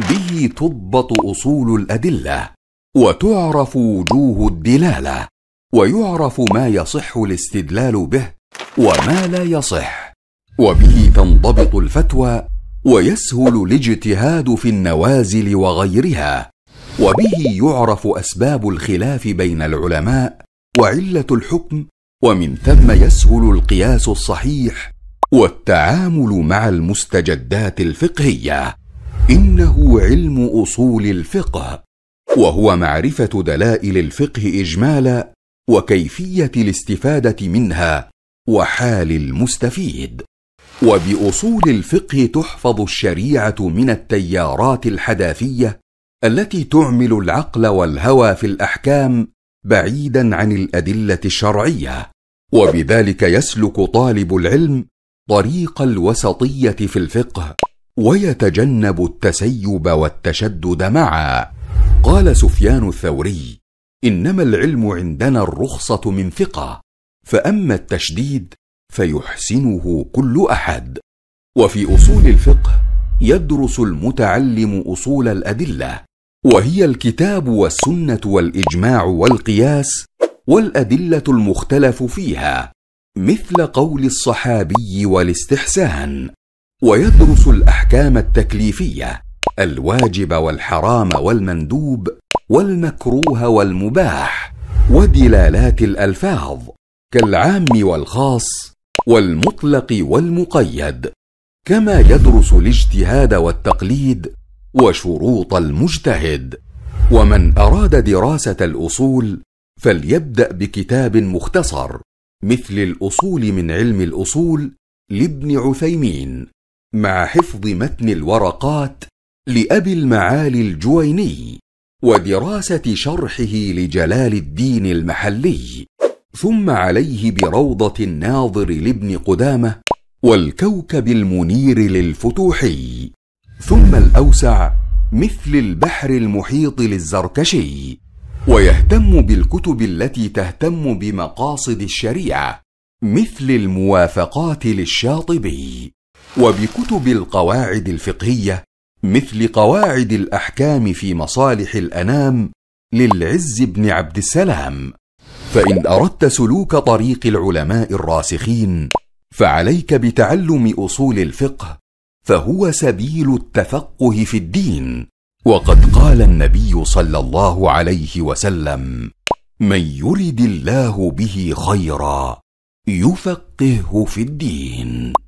به تضبط اصول الادله وتعرف وجوه الدلاله ويعرف ما يصح الاستدلال به وما لا يصح وبه تنضبط الفتوى ويسهل الاجتهاد في النوازل وغيرها وبه يعرف اسباب الخلاف بين العلماء وعله الحكم ومن ثم يسهل القياس الصحيح والتعامل مع المستجدات الفقهيه انه علم اصول الفقه وهو معرفه دلائل الفقه اجمالا وكيفيه الاستفاده منها وحال المستفيد وباصول الفقه تحفظ الشريعه من التيارات الحداثيه التي تعمل العقل والهوى في الاحكام بعيدا عن الادله الشرعيه وبذلك يسلك طالب العلم طريق الوسطيه في الفقه ويتجنب التسيب والتشدد معا قال سفيان الثوري انما العلم عندنا الرخصه من ثقه فاما التشديد فيحسنه كل احد وفي اصول الفقه يدرس المتعلم اصول الادله وهي الكتاب والسنه والاجماع والقياس والادله المختلف فيها مثل قول الصحابي والاستحسان ويدرس الاحكام التكليفيه الواجب والحرام والمندوب والمكروه والمباح ودلالات الالفاظ كالعام والخاص والمطلق والمقيد كما يدرس الاجتهاد والتقليد وشروط المجتهد ومن اراد دراسه الاصول فليبدا بكتاب مختصر مثل الاصول من علم الاصول لابن عثيمين مع حفظ متن الورقات لأبي المعالي الجويني ودراسة شرحه لجلال الدين المحلي ثم عليه بروضة الناظر لابن قدامة والكوكب المنير للفتوحي ثم الأوسع مثل البحر المحيط للزركشي ويهتم بالكتب التي تهتم بمقاصد الشريعة مثل الموافقات للشاطبي وبكتب القواعد الفقهيه مثل قواعد الاحكام في مصالح الانام للعز بن عبد السلام فان اردت سلوك طريق العلماء الراسخين فعليك بتعلم اصول الفقه فهو سبيل التفقه في الدين وقد قال النبي صلى الله عليه وسلم من يرد الله به خيرا يفقهه في الدين